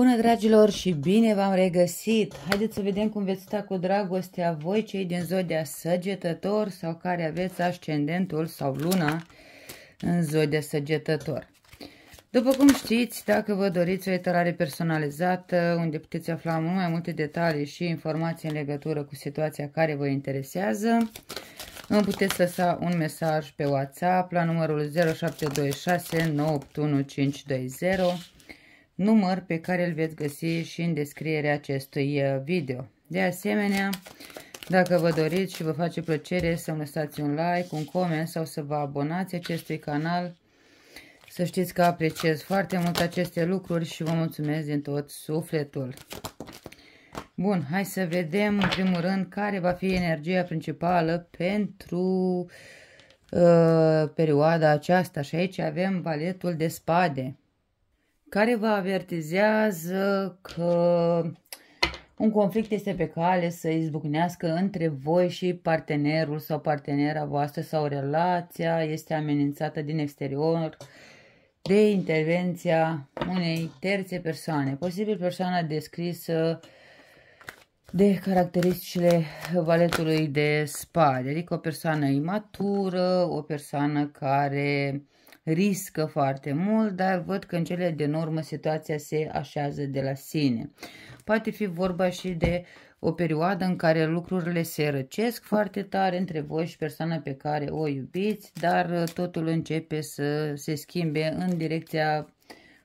Bună dragilor și bine v-am regăsit! Haideți să vedem cum veți sta cu dragostea voi cei din zodia săgetător sau care aveți ascendentul sau luna în zodia săgetător. După cum știți, dacă vă doriți o etalare personalizată unde puteți afla mult mai multe detalii și informații în legătură cu situația care vă interesează, îmi puteți lăsa un mesaj pe WhatsApp la numărul 0726 981520 număr pe care îl veți găsi și în descrierea acestui uh, video. De asemenea, dacă vă doriți și vă face plăcere să-mi lăsați un like, un coment sau să vă abonați acestui canal, să știți că apreciez foarte mult aceste lucruri și vă mulțumesc din tot sufletul. Bun, hai să vedem în primul rând care va fi energia principală pentru uh, perioada aceasta și aici avem valetul de spade care vă avertizează că un conflict este pe cale să izbucnească între voi și partenerul sau partenera voastră sau relația este amenințată din exterior de intervenția unei terțe persoane, posibil persoana descrisă de caracteristicile valetului de spade, adică o persoană imatură, o persoană care uh, riscă foarte mult, dar văd că în cele din urmă situația se așează de la sine. Poate fi vorba și de o perioadă în care lucrurile se răcesc foarte tare între voi și persoana pe care o iubiți, dar uh, totul începe să se schimbe în direcția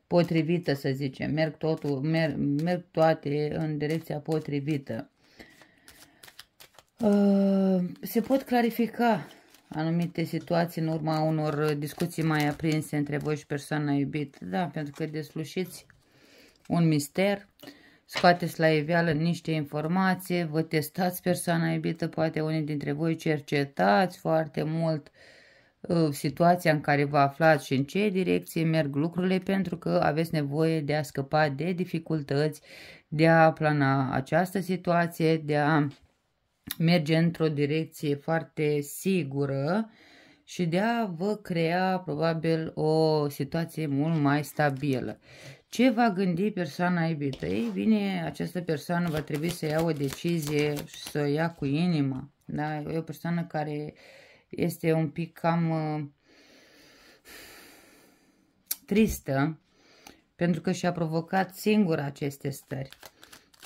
potrivită, să zicem. Merg, totul, merg, merg toate în direcția potrivită. Uh, se pot clarifica anumite situații în urma unor discuții mai aprinse între voi și persoana iubită. Da, pentru că deslușiți un mister, scoateți la iveală niște informații, vă testați persoana iubită, poate unii dintre voi cercetați foarte mult uh, situația în care vă aflați și în ce direcție merg lucrurile pentru că aveți nevoie de a scăpa de dificultăți, de a plana această situație, de a merge într-o direcție foarte sigură și de a vă crea probabil o situație mult mai stabilă. Ce va gândi persoana iubită? Ei bine, această persoană va trebui să ia o decizie și să o ia cu inima. Da? E o persoană care este un pic cam uh, tristă pentru că și-a provocat singură aceste stări.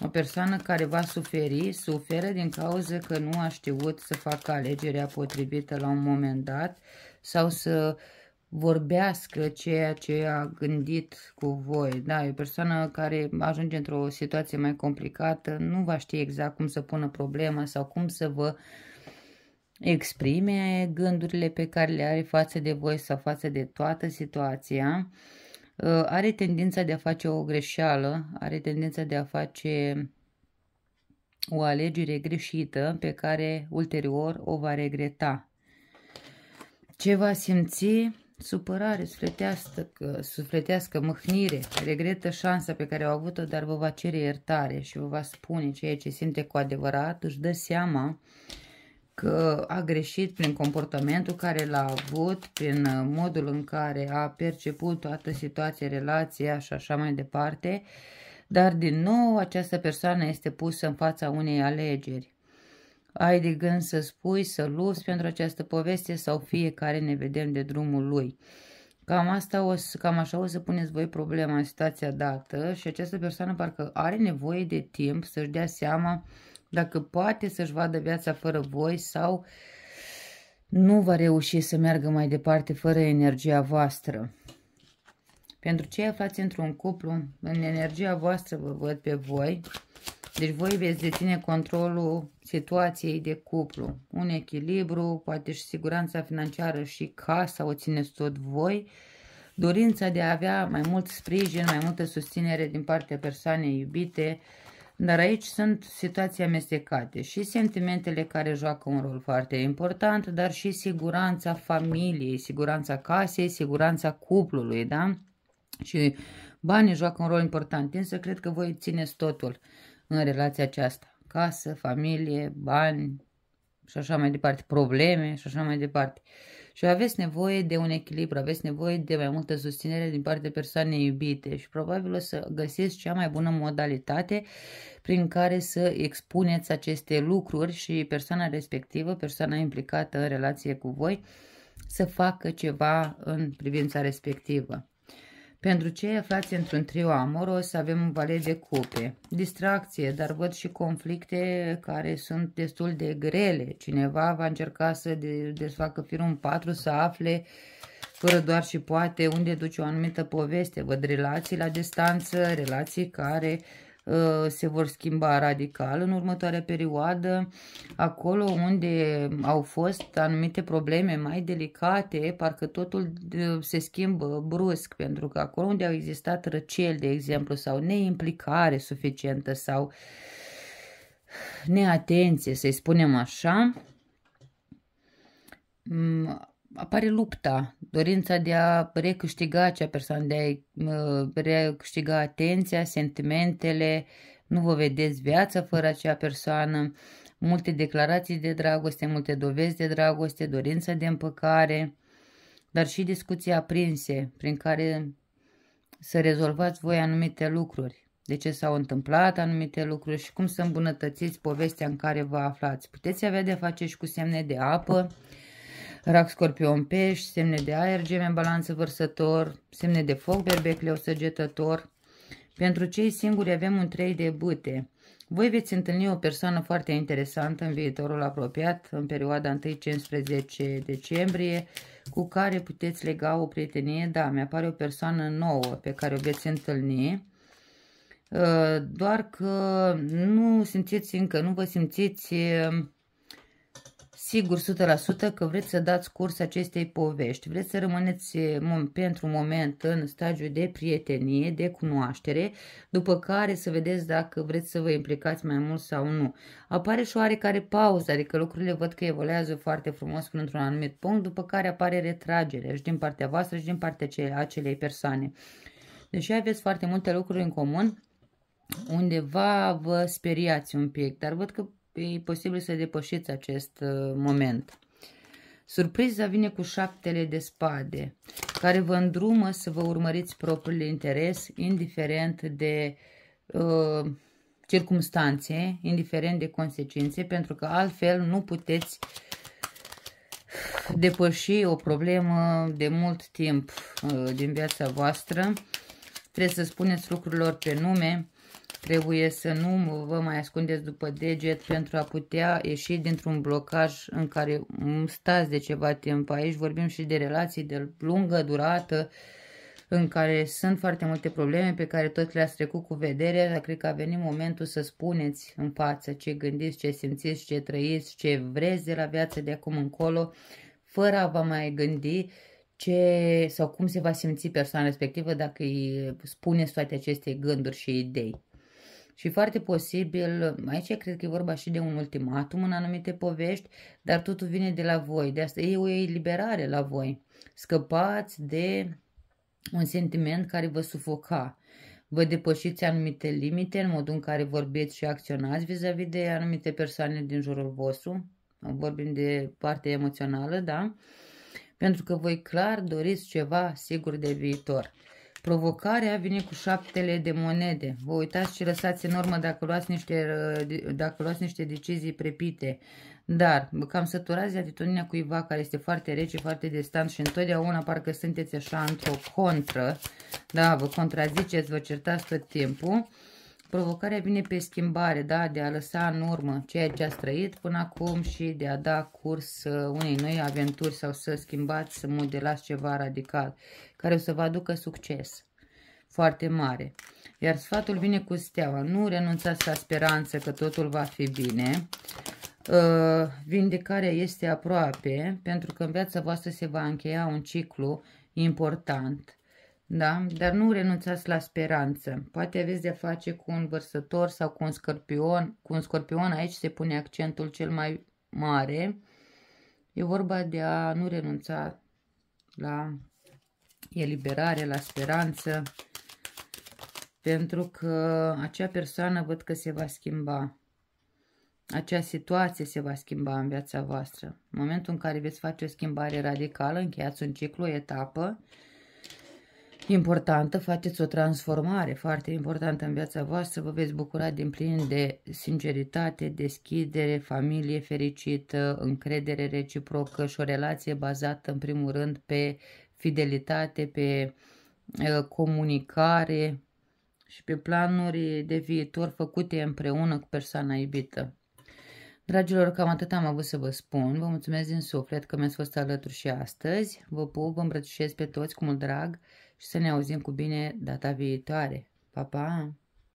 O persoană care va suferi, suferă din cauza că nu a știut să facă alegerea potrivită la un moment dat sau să vorbească ceea ce a gândit cu voi. Da, e o persoană care ajunge într-o situație mai complicată, nu va ști exact cum să pună problema sau cum să vă exprime gândurile pe care le are față de voi sau față de toată situația. Uh, are tendința de a face o greșeală, are tendința de a face o alegere greșită pe care ulterior o va regreta. Ce va simți? Supărare sufletească, sufletească mâhnire, regretă șansa pe care au avut-o, dar vă va cere iertare și vă va spune ceea ce simte cu adevărat, își dă seama uh, că a greșit prin comportamentul care l-a avut, prin uh, modul în care a perceput toată situația, relația și așa mai departe, dar din nou această persoană este pusă în fața unei alegeri. Ai de gând să spui, să lupți pentru această poveste sau fiecare ne vedem de drumul lui. Cam, asta o, cam așa o să puneți voi problema în situația dată și această persoană parcă are nevoie de timp să-și dea seama uh, dacă poate să-și vadă viața fără voi sau nu va reuși să meargă mai departe fără energia voastră. Pentru ce aflați într-un cuplu, în energia voastră vă văd pe voi, deci voi veți deține controlul situației de cuplu, un echilibru, poate și siguranța financiară și casa o țineți tot voi, dorința de a avea mai mult sprijin, mai multă susținere din partea persoanei iubite, uh, dar aici sunt situații amestecate și sentimentele care joacă un rol foarte important, dar și siguranța familiei, siguranța casei, siguranța cuplului, da? Și banii joacă un rol important, însă cred că voi țineți totul în relația aceasta. Casă, familie, bani și așa mai departe, probleme și așa mai departe. Uh, și aveți nevoie de un echilibru, aveți nevoie de mai multă susținere din partea persoanei iubite și probabil o să găsiți cea mai bună modalitate prin care să expuneți aceste lucruri și persoana respectivă, persoana implicată în relație cu voi, să facă ceva în privința respectivă. Pentru cei aflați într-un trio amoros avem un valet de cupe. Distracție, dar văd și conflicte care sunt destul de grele. Cineva va încerca să desfacă firul în patru, să afle fără doar și poate unde duce o anumită poveste. Văd relații la distanță, relații care Uh, se vor schimba radical în următoarea perioadă. Acolo unde au fost anumite probleme mai delicate, parcă totul uh, se schimbă brusc, pentru că acolo unde au existat răceli, de exemplu, sau neimplicare suficientă sau neatenție, să-i spunem așa, mm, apare lupta dorința de a recâștiga acea persoană, de a uh, recâștiga atenția, sentimentele, nu vă vedeți viața fără acea persoană, multe declarații de dragoste, multe dovezi de dragoste, dorința de împăcare, dar și discuții aprinse prin care să rezolvați voi anumite lucruri, de ce s-au întâmplat anumite lucruri și cum să îmbunătățiți povestea în care vă aflați. Puteți avea de face și cu semne de apă, rac, scorpion, pești, semne de aer, gemen, balanță, vărsător, semne de foc, Berbec leu, săgetător. Pentru cei singuri avem un 3 de bute. Voi veți întâlni o persoană foarte interesantă în viitorul apropiat, în perioada 1-15 decembrie, cu care puteți lega o prietenie. Da, mi-apare o persoană nouă pe care o veți întâlni, uh, doar că nu simțiți încă, nu vă simțiți uh, Sigur, 100% că vreți să dați curs acestei povești, vreți să rămâneți pentru un moment în stadiu de prietenie, de cunoaștere, după care să vedeți dacă vreți să vă implicați mai mult sau nu. Apare și oarecare pauză, adică lucrurile văd că evoluează foarte frumos până într-un anumit punct, după care apare retragere și din partea voastră și din partea acelei persoane. Deși deci aveți foarte multe lucruri în comun, undeva vă speriați un pic, dar văd că e posibil să depășiți acest uh, moment. Surpriza vine cu șaptele de spade, care vă îndrumă să vă urmăriți propriul interes, indiferent de uh, circumstanțe, indiferent de consecințe, pentru că altfel nu puteți depăși o problemă de mult timp uh, din viața voastră. Trebuie să spuneți lucrurilor pe nume, Trebuie să nu vă mai ascundeți după deget pentru a putea ieși dintr-un blocaj în care stați de ceva timp. Aici vorbim și de relații de lungă durată în care sunt foarte multe probleme pe care tot le-ați trecut cu vedere, dar cred că a venit momentul să spuneți în față ce gândiți, ce simțiți, ce trăiți, ce vreți de la viață de acum încolo, fără a vă mai gândi ce sau cum se va simți persoana respectivă dacă îi spuneți toate aceste gânduri și idei. Și foarte posibil, aici cred că e vorba și de un ultimatum în anumite povești, dar totul vine de la voi. De asta e o eliberare la voi. Scăpați de un sentiment care vă sufoca. Vă depășiți anumite limite în modul în care vorbiți și acționați vis-a-vis -vis de anumite persoane din jurul vostru. Vorbim de partea emoțională, da? Pentru că voi clar doriți ceva sigur de viitor. Provocarea vine cu șaptele de monede. Vă uitați și lăsați în urmă dacă luați niște, uh, dacă luați niște decizii prepite. Dar vă cam săturați de atitudinea cuiva care este foarte rece, foarte distant și întotdeauna parcă sunteți așa într-o contră. Da, vă contraziceți, vă certați tot timpul. Provocarea vine pe schimbare, da, de a lăsa în urmă ceea ce a trăit până acum și de a da curs uh, unei noi aventuri sau să schimbați, să modelați ceva radical care o să vă aducă succes foarte mare. Iar sfatul vine cu steaua. Nu renunțați la speranță că totul va fi bine. Uh, vindecarea este aproape, pentru că în viața voastră se va încheia un ciclu important. Da? Dar nu renunțați la speranță. Poate aveți de-a face cu un vărsător sau cu un scorpion. Cu un scorpion aici se pune accentul cel mai mare. E vorba de a nu renunța la eliberare, la speranță, pentru că acea persoană văd că se va schimba. Acea situație se va schimba în viața voastră. În momentul în care veți face o schimbare radicală, încheiați un ciclu, o etapă importantă, faceți o transformare foarte importantă în viața voastră, vă veți bucura din plin de sinceritate, deschidere, familie fericită, încredere reciprocă și o relație bazată în primul rând pe fidelitate, pe uh, comunicare și pe planuri de viitor făcute împreună cu persoana iubită. Dragilor, cam atât am avut să vă spun. Vă mulțumesc din suflet că mi-ați fost alături și astăzi. Vă pup, vă îmbrățișez pe toți cu mult drag și să ne auzim cu bine data viitoare. Pa, pa!